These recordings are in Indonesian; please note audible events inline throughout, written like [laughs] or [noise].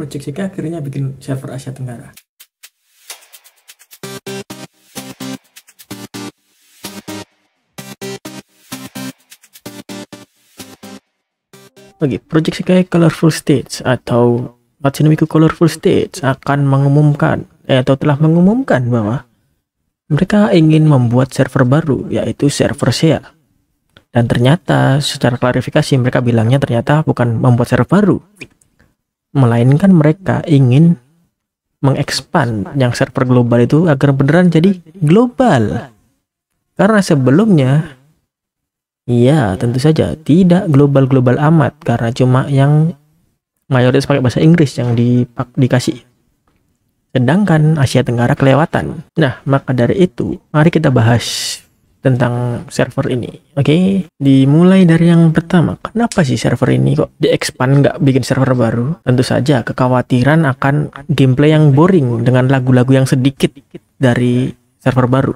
Project Sika akhirnya bikin server Asia Tenggara. Oke, okay, Project Sika Colorful States atau Matsunomiku Colorful States akan mengumumkan eh, atau telah mengumumkan bahwa mereka ingin membuat server baru yaitu server SEA. Dan ternyata secara klarifikasi mereka bilangnya ternyata bukan membuat server baru, melainkan mereka ingin mengekspan yang server global itu agar beneran jadi global. Karena sebelumnya ya tentu saja tidak global-global amat karena cuma yang mayoritas pakai bahasa Inggris yang dipak dikasih. Sedangkan Asia Tenggara kelewatan. Nah, maka dari itu mari kita bahas tentang server ini. Oke, okay? dimulai dari yang pertama. Kenapa sih server ini kok di-expand nggak bikin server baru? Tentu saja kekhawatiran akan gameplay yang boring dengan lagu-lagu yang sedikit dari server baru.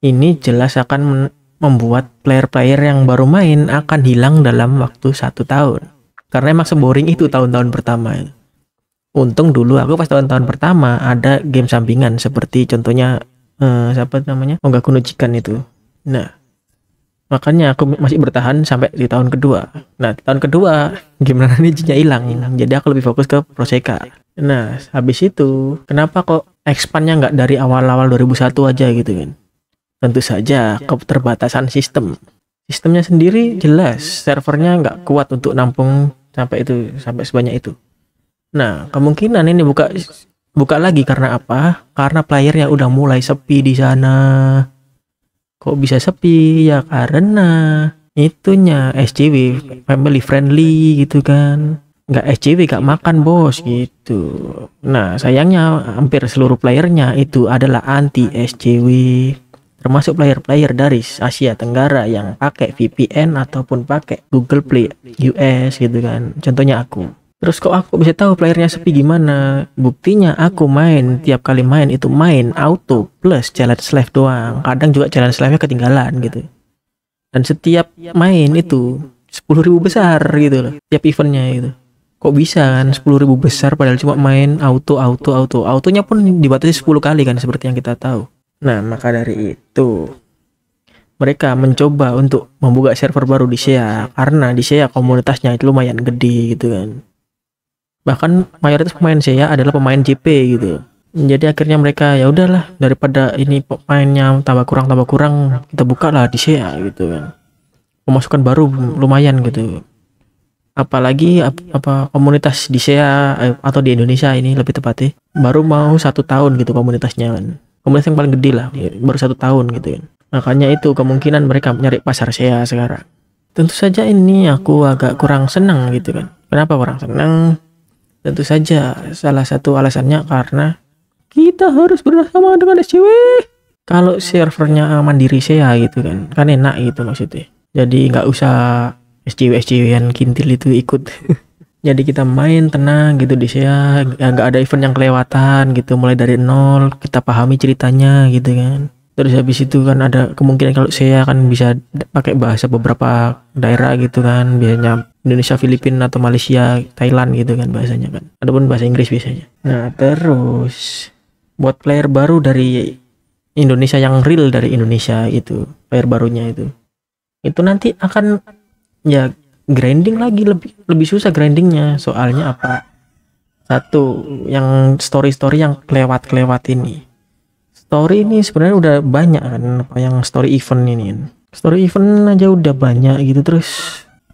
Ini jelas akan membuat player-player yang baru main akan hilang dalam waktu satu tahun. Karena emang seboring itu tahun-tahun pertama Untung dulu aku pas tahun-tahun pertama ada game sampingan seperti contohnya uh, siapa namanya Ogaku oh, no Jikan itu nah makanya aku masih bertahan sampai di tahun kedua nah di tahun kedua gimana [laughs] nih hilang hilang jadi aku lebih fokus ke proseka nah habis itu kenapa kok expandnya nggak dari awal-awal 2001 aja gitu kan tentu saja keterbatasan sistem sistemnya sendiri jelas servernya nggak kuat untuk nampung sampai itu sampai sebanyak itu nah kemungkinan ini buka buka lagi karena apa? Karena playernya udah mulai sepi di sana. Kok bisa sepi? Ya karena itunya SCW family friendly gitu kan. Nggak SCW gak makan bos gitu. Nah sayangnya hampir seluruh playernya itu adalah anti SCW termasuk player-player dari Asia Tenggara yang pakai VPN ataupun pakai Google Play US gitu kan contohnya aku Terus kok aku bisa tahu playernya sepi gimana? Buktinya aku main, tiap kali main itu main auto plus challenge slave doang. Kadang juga challenge slave-nya ketinggalan gitu. Dan setiap main itu ribu besar gitu loh, tiap eventnya itu. Kok bisa kan ribu besar padahal cuma main auto, auto, auto. Autonya pun dibatasi 10 kali kan seperti yang kita tahu. Nah, maka dari itu mereka mencoba untuk membuka server baru di SEA karena di SEA komunitasnya itu lumayan gede gitu kan bahkan mayoritas pemain saya adalah pemain JP gitu jadi akhirnya mereka ya udahlah daripada ini pemainnya tambah kurang tambah kurang kita buka lah di SEA gitu kan pemasukan baru lumayan gitu apalagi ap, apa komunitas di SEA eh, atau di Indonesia ini lebih tepatnya baru mau satu tahun gitu komunitasnya kan komunitas yang paling gede lah baru satu tahun gitu kan makanya itu kemungkinan mereka nyari pasar SEA sekarang tentu saja ini aku agak kurang senang gitu kan kenapa kurang senang Tentu saja salah satu alasannya karena kita harus bersama dengan SCW. Kalau servernya mandiri saya gitu kan, kan enak gitu maksudnya. Jadi nggak usah SCW SCW yang kintil itu ikut. [laughs] Jadi kita main tenang gitu di saya, nggak ada event yang kelewatan gitu. Mulai dari nol kita pahami ceritanya gitu kan. Terus habis itu kan ada kemungkinan kalau saya kan bisa pakai bahasa beberapa daerah gitu kan, biasanya Indonesia, Filipina atau Malaysia, Thailand gitu kan bahasanya kan. Adapun bahasa Inggris biasanya. Nah, terus buat player baru dari Indonesia yang real dari Indonesia itu, player barunya itu. Itu nanti akan ya grinding lagi lebih lebih susah grindingnya. Soalnya apa? Satu, yang story-story yang kelewat-kelewat ini. Story ini sebenarnya udah banyak kan apa yang story event ini. Kan. Story event aja udah banyak gitu terus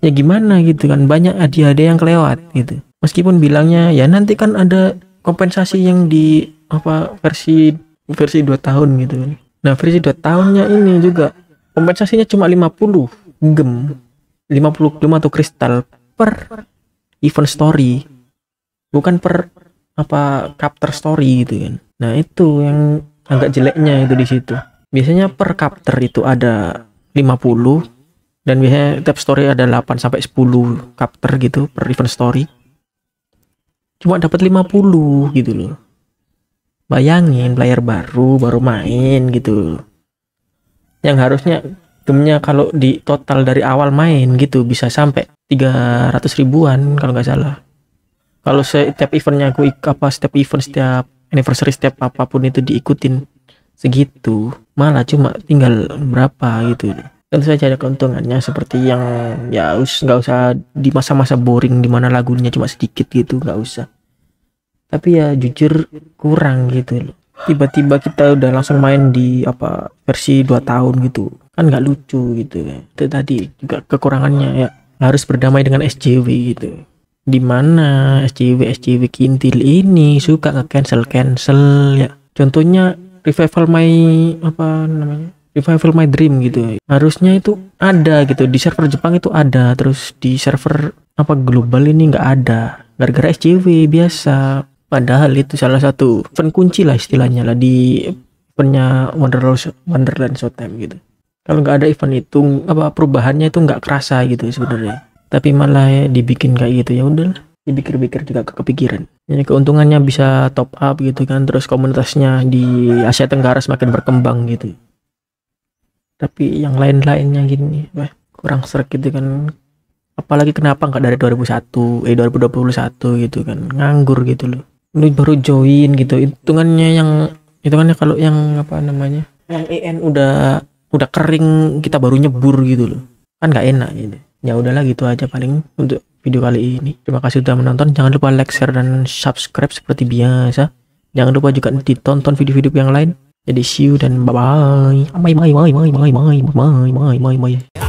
ya gimana gitu kan banyak hadiah-hadiah yang kelewat gitu meskipun bilangnya ya nanti kan ada kompensasi yang di apa versi versi 2 tahun gitu kan nah versi 2 tahunnya ini juga kompensasinya cuma 50 gem 50 gem atau kristal per event story bukan per apa chapter story gitu kan nah itu yang agak jeleknya itu di situ biasanya per chapter itu ada 50 dan biasanya tiap story ada 8 sampai 10 chapter gitu per event story cuma dapat 50 gitu loh bayangin player baru baru main gitu yang harusnya gamenya kalau di total dari awal main gitu bisa sampai 300 ribuan kalau nggak salah kalau setiap eventnya aku apa setiap event setiap anniversary setiap apapun itu diikutin segitu malah cuma tinggal berapa gitu tentu saja ada keuntungannya seperti yang ya us nggak usah di masa-masa boring di mana lagunya cuma sedikit gitu nggak usah tapi ya jujur kurang gitu loh tiba-tiba kita udah langsung main di apa versi 2 tahun gitu kan nggak lucu gitu ya itu tadi juga kekurangannya ya harus berdamai dengan SJW gitu di dimana SJW SJW kintil ini suka nge cancel cancel ya contohnya revival my apa namanya if I my dream gitu hmm. harusnya itu ada gitu di server Jepang itu ada terus di server apa global ini nggak ada gara-gara SCW biasa padahal itu salah satu event kunci lah istilahnya lah di eventnya Wonderland Wonderland Showtime gitu kalau nggak ada event itu apa perubahannya itu nggak kerasa gitu sebenarnya tapi malah ya, dibikin kayak gitu ya udahlah dipikir-pikir juga ke kepikiran. ini keuntungannya bisa top up gitu kan, terus komunitasnya di Asia Tenggara semakin berkembang gitu tapi yang lain-lainnya gini wah kurang serik gitu kan apalagi kenapa nggak dari 2001 eh 2021 gitu kan nganggur gitu loh lu baru join gitu hitungannya yang hitungannya kalau yang apa namanya yang EN udah udah kering kita baru nyebur gitu loh kan nggak enak gitu ya udahlah gitu aja paling untuk video kali ini terima kasih sudah menonton jangan lupa like share dan subscribe seperti biasa jangan lupa juga ditonton video-video yang lain Để đi siêu đền bye. bà ơi Mày mày mày mày mày mày mày mày mày